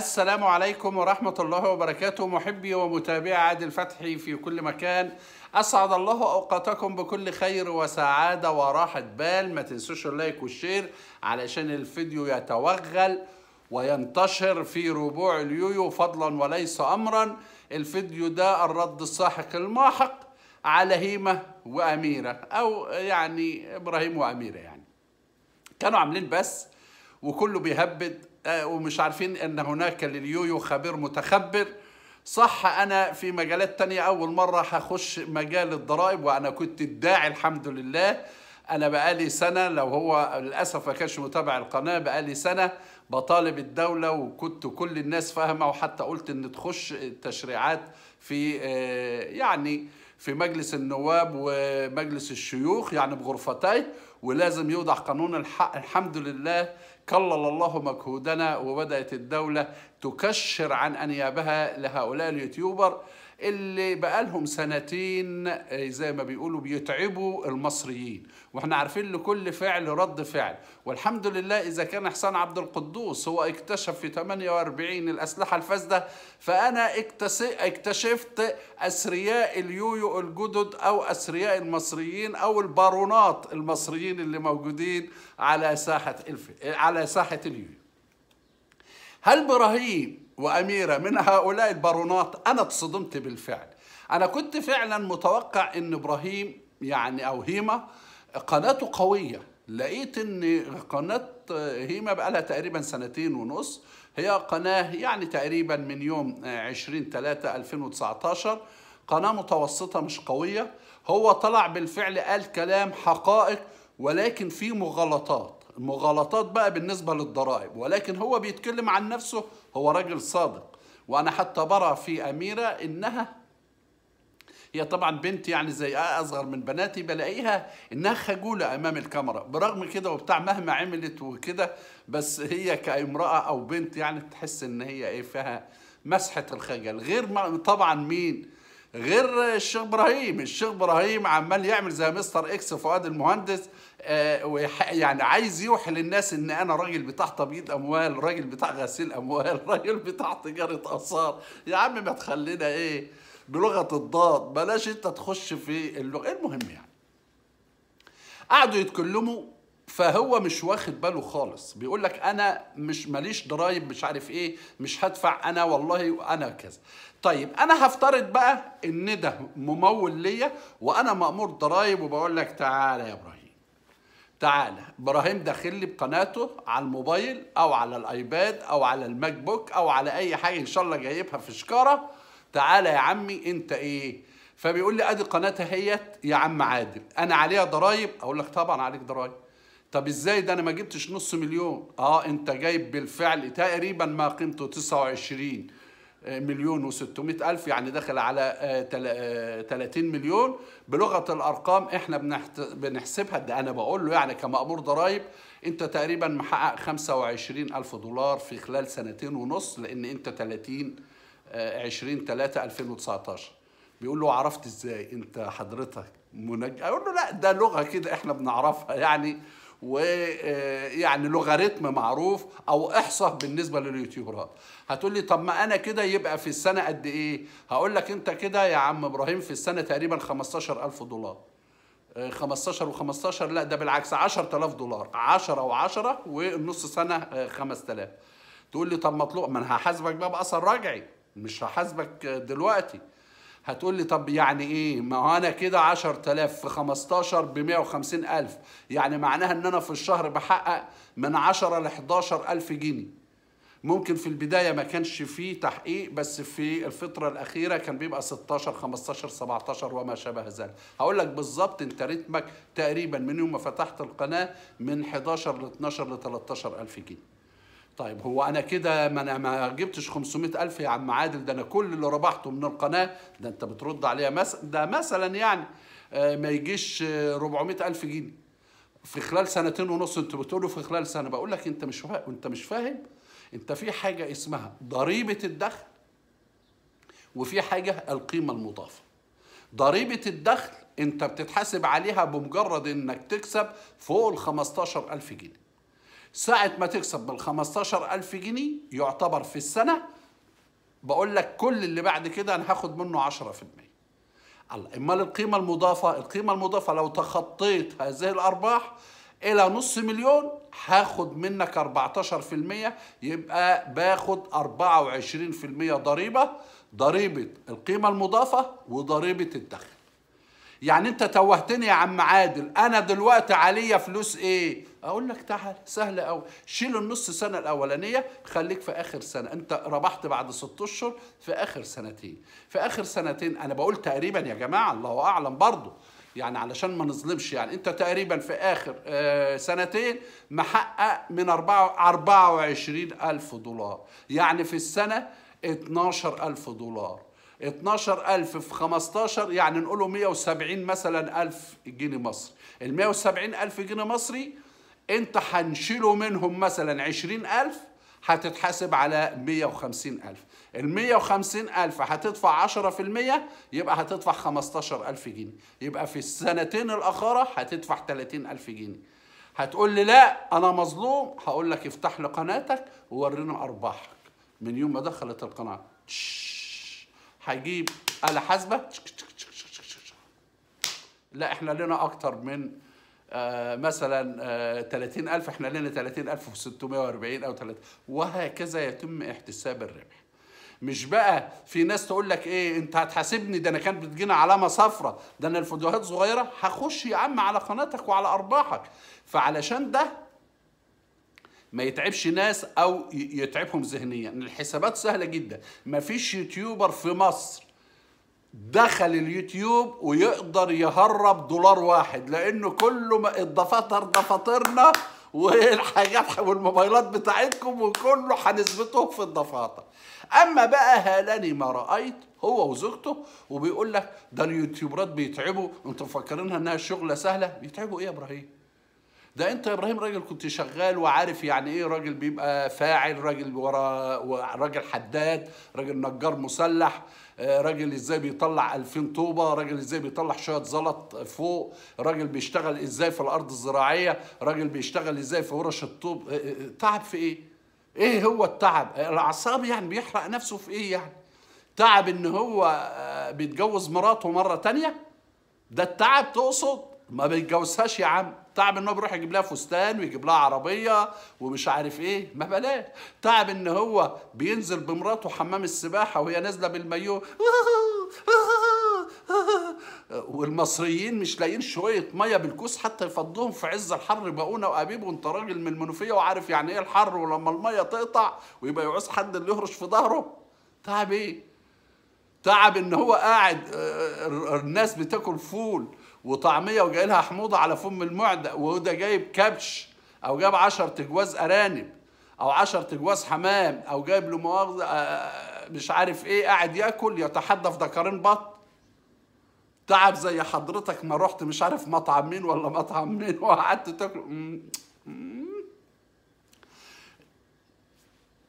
السلام عليكم ورحمة الله وبركاته محبي ومتابعي عادل فتحي في كل مكان أسعد الله أوقاتكم بكل خير وسعادة وراحة بال ما تنسوش اللايك والشير علشان الفيديو يتوغل وينتشر في ربوع اليويو فضلا وليس أمرا الفيديو ده الرد الساحق الماحق على هيمة وأميرة أو يعني إبراهيم وأميرة يعني كانوا عاملين بس وكله بيهبد آه، ومش عارفين ان هناك لليويو خبير متخبر صح انا في مجالات تانية اول مرة هخش مجال الضرائب وانا كنت الداعي الحمد لله انا بقالي سنة لو هو للاسف ما كانش متابع القناة بقالي سنة بطالب الدولة وكنت كل الناس فاهمة وحتى قلت ان تخش تشريعات في آه، يعني في مجلس النواب ومجلس الشيوخ يعني بغرفتي ولازم يوضع قانون الحق الحمد لله قلل الله مجهودنا وبدأت الدولة تكشر عن أنيابها لهؤلاء اليوتيوبر اللي بقالهم سنتين آه، زي ما بيقولوا بيتعبوا المصريين واحنا عارفين لكل فعل رد فعل والحمد لله اذا كان حسان عبد القدوس هو اكتشف في 48 الاسلحه الفاسده فانا اكتشفت اسرياء اليويو الجدد او اسرياء المصريين او البارونات المصريين اللي موجودين على ساحه الف... على ساحه اليويو هل براهيم وأميرة من هؤلاء البارونات أنا اتصدمت بالفعل أنا كنت فعلا متوقع أن إبراهيم يعني أو هيما قناته قوية لقيت أن قناة هيما بقى لها تقريبا سنتين ونص هي قناة يعني تقريبا من يوم 20 3 2019 قناة متوسطة مش قوية هو طلع بالفعل قال كلام حقائق ولكن في مغالطات مغالطات بقى بالنسبة للضرائب ولكن هو بيتكلم عن نفسه هو راجل صادق وأنا حتى برى في أميرة إنها هي طبعا بنت يعني زي اصغر من بناتي بلاقيها انها خجوله امام الكاميرا برغم كده وبتاع مهما عملت وكده بس هي كامراه او بنت يعني تحس ان هي ايه فيها مسحه الخجل غير طبعا مين غير الشيخ ابراهيم الشيخ ابراهيم عمال يعمل زي مستر اكس فؤاد المهندس آه، يعني عايز يوحي للناس ان انا راجل بتاع تبييض اموال راجل بتاع غسيل اموال راجل بتاع تجاره اثار يا عم ما تخلينا ايه بلغه الضاد بلاش انت تخش في اللغه المهم يعني قعدوا يتكلموا فهو مش واخد باله خالص بيقول لك انا مش ماليش ضرايب مش عارف ايه مش هدفع انا والله انا كذا طيب انا هفترض بقى ان ده ممول ليا وانا مامور ضرايب وبقول لك تعالى يا ابراهيم تعالى ابراهيم داخل لي بقناته على الموبايل او على الايباد او على الماك بوك او على اي حاجه ان شاء الله جايبها في شكاره تعالى يا عمي انت ايه فبيقول لي ادي قناتها هيت يا عم عادل انا عليها ضرايب اقول لك طبعا عليك ضرايب طب ازاي ده انا ما جبتش نص مليون اه انت جايب بالفعل تقريبا ما قيمته 29 مليون و600 الف يعني داخل على 30 آه، آه، مليون بلغه الارقام احنا بنحسبها ده انا بقول له يعني كمامور ضرايب انت تقريبا محقق 25 الف دولار في خلال سنتين ونص لان انت 30 20 3 2019 بيقول له عرفت ازاي انت حضرتك منج اقول له لا ده لغه كده احنا بنعرفها يعني ويعني لوغاريتم معروف او احصاء بالنسبه لليوتيوبرات هتقول لي طب ما انا كده يبقى في السنه قد ايه هقول لك انت كده يا عم ابراهيم في السنه تقريبا 15000 دولار 15 آه، و15 لا ده بالعكس 10000 دولار 10 و10 والنص سنه 5000 آه، تقول لي طب مطلوب ما انا هحاسبك بقى باثر رجعي مش هحاسبك دلوقتي هتقول لي طب يعني ايه ما هو انا كده 10000 في 15 ب 150000 يعني معناها ان انا في الشهر بحقق من 10 ل 11000 جنيه ممكن في البداية ما كانش فيه تحقيق بس في الفترة الأخيرة كان بيبقى 16 15 17 وما شابه ذلك هقول لك بالظبط أنت رتمك تقريبا من يوم ما فتحت القناة من 11 ل 12 ل 13 ألف جنيه طيب هو انا كده ما انا ما جبتش 500000 يا عم عادل ده انا كل اللي ربحته من القناه ده انت بترد عليها مثلا ده مثلا يعني آه، ما يجيش 400000 آه، جنيه في خلال سنتين ونص انت بتقولوا في خلال سنه بقول لك انت مش فاهم انت مش فاهم انت في حاجه اسمها ضريبه الدخل وفي حاجه القيمه المضافه ضريبه الدخل انت بتتحاسب عليها بمجرد انك تكسب فوق ال 15000 جنيه ساعة ما تكسب بال 15000 جنيه يعتبر في السنة بقول لك كل اللي بعد كده انا هاخد منه 10% الله امال القيمة المضافة القيمة المضافة لو تخطيت هذه الارباح الى نص مليون هاخد منك 14% يبقى باخد 24% ضريبة ضريبة القيمة المضافة وضريبة الدخل يعني انت توهتني يا عم عادل انا دلوقتي عليا فلوس ايه اقول لك تعال سهل قوي شيل النص سنه الاولانيه خليك في اخر سنه انت ربحت بعد ست اشهر في اخر سنتين في اخر سنتين انا بقول تقريبا يا جماعه الله اعلم برضه يعني علشان ما نظلمش يعني انت تقريبا في اخر آه، سنتين محقق من 24 الف دولار يعني في السنه 12 الف دولار 12000 في 15 يعني نقوله 170 مثلا ألف جنيه مصري ال 170 ألف جنيه مصري انت هنشيله منهم مثلا عشرين ألف هتتحاسب على مية وخمسين ألف المية وخمسين ألف هتدفع عشرة في المية يبقى هتدفع خمستاشر ألف جنيه يبقى في السنتين الأخرى هتدفع تلاتين ألف جنيه هتقول لي لا أنا مظلوم هقول لك افتح لي قناتك وورينا أرباحك من يوم ما دخلت القناة هجيب آلة حاسبة لا احنا لنا أكتر من آه، مثلا 30000 آه، احنا لنا 30640 او 3 وهكذا يتم احتساب الربح مش بقى في ناس تقول لك ايه انت هتحاسبني ده انا كانت بتجينا علامه صفراء ده انا الفيديوهات صغيره هخش يا عم على قناتك وعلى ارباحك فعلشان ده ما يتعبش ناس او يتعبهم ذهنيا الحسابات سهله جدا مفيش يوتيوبر في مصر دخل اليوتيوب ويقدر يهرب دولار واحد لانه كله الدفاتر دفاترنا والحاجات والموبايلات بتاعتكم وكله هنثبته في الدفاتر. اما بقى هالني ما رايت هو وزوجته وبيقول لك ده اليوتيوبرات بيتعبوا انتوا مفكرينها انها شغله سهله بيتعبوا ايه يا ابراهيم ده انت يا ابراهيم راجل كنت شغال وعارف يعني ايه راجل بيبقى فاعل راجل ورا راجل حداد راجل نجار مسلح آه، راجل ازاي بيطلع 2000 طوبه راجل ازاي بيطلع شويه زلط فوق راجل بيشتغل ازاي في الارض الزراعيه راجل بيشتغل ازاي في ورش الطوب آه، آه، تعب في ايه ايه هو التعب الاعصاب يعني بيحرق نفسه في ايه يعني تعب ان هو بيتجوز مراته مره تانية ده التعب تقصد ما بيتجوزهاش يا عم تعب ان هو بيروح يجيب لها فستان ويجيب لها عربيه ومش عارف ايه ما بلاش تعب ان هو بينزل بمراته حمام السباحه وهي نازله بالمايو والمصريين مش لاقيين شويه ميه بالكوس حتى يفضوهم في عز الحر بقونا وابيب وانت راجل من المنوفيه وعارف يعني ايه الحر ولما الميه تقطع ويبقى يعوز حد اللي يهرش في ظهره تعب ايه تعب ان هو قاعد آه، آه، الناس بتاكل فول وطعميه وجاي لها حموضه على فم المعده وده جايب كبش او جاب 10 تجواز ارانب او 10 تجواز حمام او جايب له مؤاخذه آه، آه، مش عارف ايه قاعد ياكل يتحدى في دكارين بط تعب زي حضرتك ما رحت مش عارف مطعم مين ولا مطعم مين وقعدت تاكل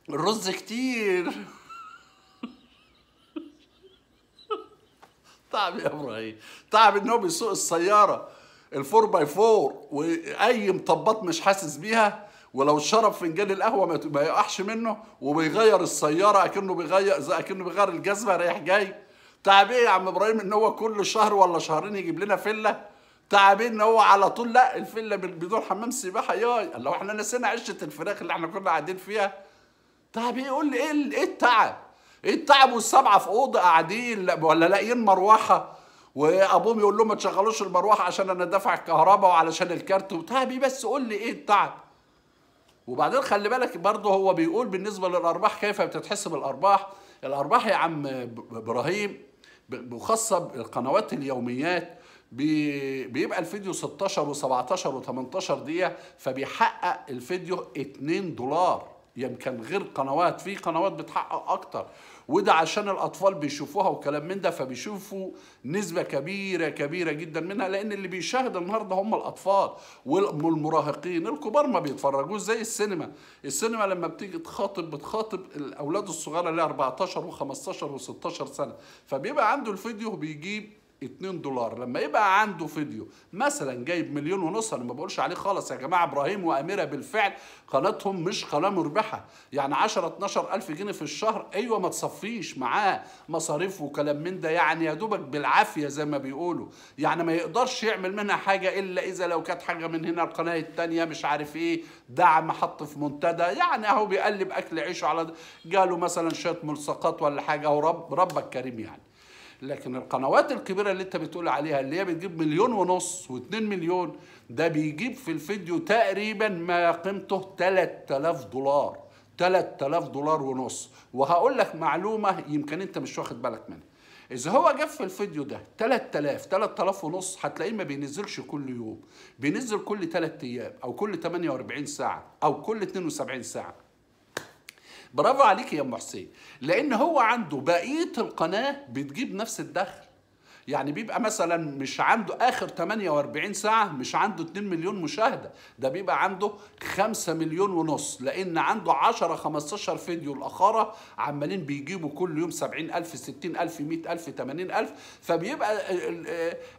الرز كتير تعب يا ابراهيم تعب ان هو بيسوق السياره الفور باي فور واي مطبات مش حاسس بيها ولو شرب فنجان القهوه ما يقعش منه وبيغير السياره اكنه بيغير زي اكنه بيغير الجزمه رايح جاي تعب ايه يا عم ابراهيم ان هو كل شهر ولا شهرين يجيب لنا فيلا تعب ايه ان هو على طول لا الفيلا بدون حمام سباحه ياي لو احنا نسينا عشه الفراخ اللي احنا كنا قاعدين فيها تعب ايه قول لي ايه ايه التعب ايه التعب والسبعه في اوضه قاعدين ولا لاقيين مروحه وابوهم يقول لهم ما تشغلوش المروحه عشان انا دافع الكهرباء وعلشان الكارت وتعبي بس قول لي ايه التعب وبعدين خلي بالك برضه هو بيقول بالنسبه للارباح كيف بتتحسب الارباح الارباح يا عم ابراهيم وخاصه بالقنوات اليوميات بيبقى الفيديو 16 و17 و18 دقيقه فبيحقق الفيديو 2 دولار يمكن يعني غير قنوات في قنوات بتحقق اكتر وده عشان الاطفال بيشوفوها وكلام من ده فبيشوفوا نسبه كبيره كبيره جدا منها لان اللي بيشاهد النهارده هم الاطفال والمراهقين الكبار ما بيتفرجوش زي السينما السينما لما بتيجي تخاطب بتخاطب الاولاد الصغيره اللي 14 و15 و16 سنه فبيبقى عنده الفيديو بيجيب 2 دولار لما يبقى عنده فيديو مثلا جايب مليون ونص انا ما بقولش عليه خالص يا جماعه ابراهيم واميره بالفعل قناتهم مش قناه مربحه يعني 10 12 الف جنيه في الشهر ايوه ما تصفيش معاه مصاريف وكلام من ده يعني يا دوبك بالعافيه زي ما بيقولوا يعني ما يقدرش يعمل منها حاجه الا اذا لو كانت حاجه من هنا القناه الثانيه مش عارف ايه دعم حط في منتدى يعني اهو بيقلب اكل عيشه على جاله مثلا شويه ملصقات ولا حاجه ورب ربك كريم يعني لكن القنوات الكبيرة اللي انت بتقول عليها اللي هي بتجيب مليون ونص واثنين مليون ده بيجيب في الفيديو تقريبا ما قيمته 3000 دولار 3000 دولار ونص وهقول لك معلومة يمكن انت مش واخد بالك منها إذا هو جاب في الفيديو ده 3000 3000 ونص هتلاقيه ما بينزلش كل يوم بينزل كل 3 أيام أو كل 48 ساعة أو كل 72 ساعة برافو عليك يا ام حسين لان هو عنده بقيه القناه بتجيب نفس الدخل يعني بيبقى مثلا مش عنده اخر 48 ساعه مش عنده 2 مليون مشاهده ده بيبقى عنده 5 مليون ونص لان عنده 10 15 فيديو الاخاره عمالين بيجيبوا كل يوم 70000 60000 100000 80000 فبيبقى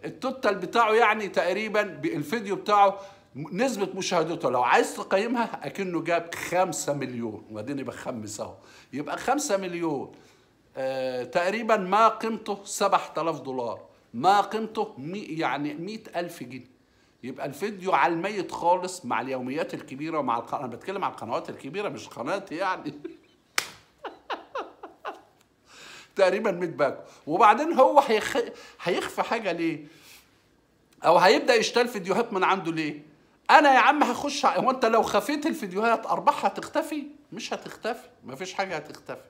التوتال بتاعه يعني تقريبا الفيديو بتاعه نسبة مشاهدته لو عايز تقيمها أكنه جاب خمسة مليون وبعدين بخمس أهو يبقى خمسة مليون آه تقريبا ما قيمته 7000 دولار ما قيمته مي يعني 100000 جنيه يبقى الفيديو على الميت خالص مع اليوميات الكبيره ومع الق... انا بتكلم على القنوات الكبيره مش قناتي يعني تقريبا 100 باكو وبعدين هو هيخ... هيخفي حاجه ليه او هيبدا يشتري فيديوهات من عنده ليه انا يا عم هخش هو انت لو خفيت الفيديوهات ارباحها تختفي مش هتختفي مفيش حاجه هتختفي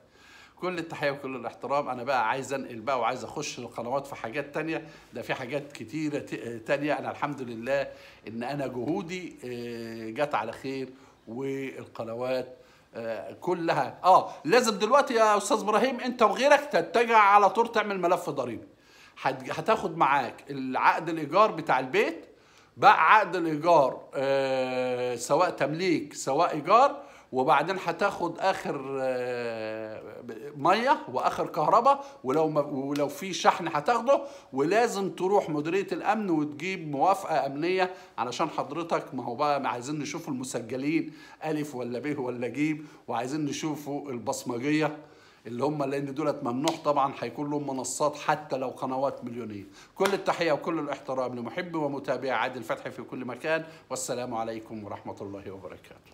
كل التحيه وكل الاحترام انا بقى عايز انقل بقى وعايز اخش القنوات في حاجات تانية ده في حاجات كتيره تانية انا الحمد لله ان انا جهودي آه، جت على خير والقنوات آه، كلها اه لازم دلوقتي يا استاذ ابراهيم انت وغيرك تتجه على طول تعمل ملف ضريبي هتاخد معاك العقد الايجار بتاع البيت بقى عقد الايجار آه، سواء تمليك سواء ايجار وبعدين هتاخد اخر آه، ميه واخر كهرباء ولو ما ولو في شحن هتاخده ولازم تروح مديريه الامن وتجيب موافقه امنيه علشان حضرتك ما هو بقى عايزين نشوف المسجلين الف ولا ب ولا ج وعايزين نشوفوا البصمجيه اللي هم لان دولت ممنوع طبعا هيكون لهم منصات حتى لو قنوات مليونيه كل التحيه وكل الاحترام لمحب ومتابع عادل فتحي في كل مكان والسلام عليكم ورحمه الله وبركاته